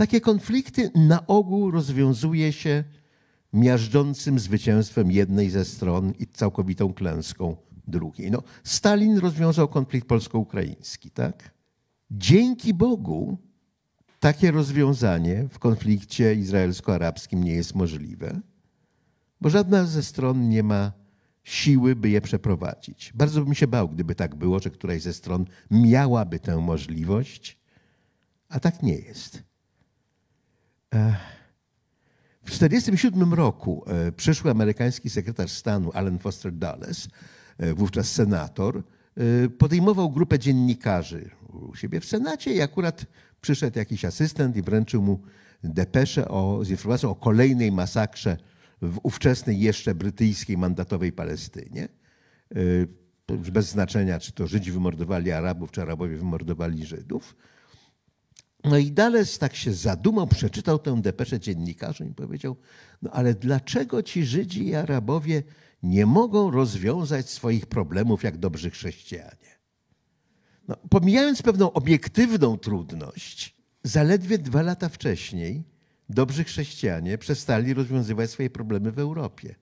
Takie konflikty na ogół rozwiązuje się miażdżącym zwycięstwem jednej ze stron i całkowitą klęską drugiej. No, Stalin rozwiązał konflikt polsko-ukraiński, tak? Dzięki Bogu takie rozwiązanie w konflikcie izraelsko-arabskim nie jest możliwe, bo żadna ze stron nie ma siły, by je przeprowadzić. Bardzo bym się bał, gdyby tak było, że któraś ze stron miałaby tę możliwość, a tak nie jest. W 1947 roku e, przyszły amerykański sekretarz stanu Allen Foster Dulles, e, wówczas senator, e, podejmował grupę dziennikarzy u siebie w Senacie i akurat przyszedł jakiś asystent i wręczył mu depeszę o, z informacją o kolejnej masakrze w ówczesnej jeszcze brytyjskiej mandatowej Palestynie. bez znaczenia, czy to Żydzi wymordowali Arabów, czy Arabowie wymordowali Żydów. No i Dales tak się zadumał, przeczytał tę depeszę dziennikarzom i powiedział, no ale dlaczego ci Żydzi i Arabowie nie mogą rozwiązać swoich problemów jak dobrzy chrześcijanie? No, pomijając pewną obiektywną trudność, zaledwie dwa lata wcześniej dobrzy chrześcijanie przestali rozwiązywać swoje problemy w Europie.